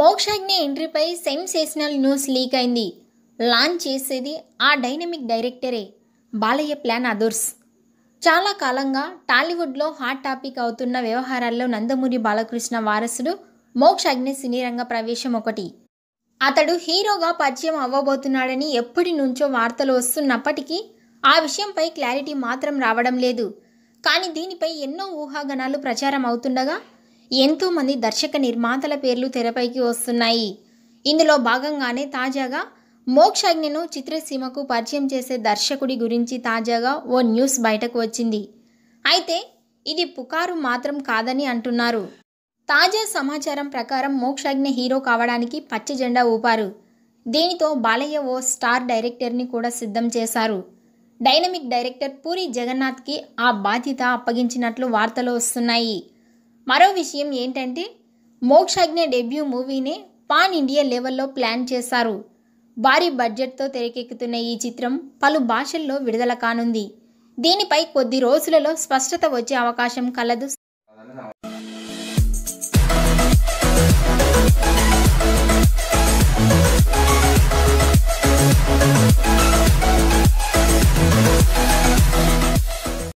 మోక్షాగ్ని ఎంట్రీపై sensational news leak అయింది launch చేసేది ఆ డైనమిక్ డైరెక్టరే బాలయ్య ప్లాన్ అదర్స్ చాలా కాలంగా టాలీవుడ్లో హాట్ టాపిక్ అవుతున్న వ్యవహారాల్లో నందమూరి బాలకృష్ణ వారసుడు మోక్షాగ్ని రంగ ప్రవేశం ఒకటి అతడు హీరోగా పరిచయం అవ్వబోతున్నాడని ఎప్పటి నుంచో వార్తలు వస్తున్నప్పటికీ ఆ విషయంపై క్లారిటీ మాత్రం రావడం లేదు కానీ దీనిపై ఎన్నో ఊహాగణాలు ప్రచారం అవుతుండగా ఎంతోమంది దర్శక నిర్మాతల పేర్లు తెరపైకి వస్తున్నాయి ఇందులో భాగంగానే తాజాగా మోక్షాజ్ఞను చిత్రసీమకు పరిచయం చేసే దర్శకుడి గురించి తాజాగా ఓ న్యూస్ బయటకు వచ్చింది అయితే ఇది పుకారు మాత్రం కాదని అంటున్నారు తాజా సమాచారం ప్రకారం మోక్షాజ్ఞ హీరో కావడానికి పచ్చ జెండా ఊపారు దీనితో బాలయ్య ఓ స్టార్ డైరెక్టర్ని కూడా సిద్ధం చేశారు డైనమిక్ డైరెక్టర్ పూరి జగన్నాథ్కి ఆ బాధ్యత అప్పగించినట్లు వార్తలు వస్తున్నాయి మరో విషయం ఏంటంటే మోక్షాగ్నే డెబ్యూ మూవీని పాన్ ఇండియా లెవెల్లో ప్లాన్ చేశారు భారీ బడ్జెట్తో తెరకెక్కుతున్న ఈ చిత్రం పలు భాషల్లో విడుదల కానుంది దీనిపై కొద్ది రోజులలో స్పష్టత వచ్చే అవకాశం కలదు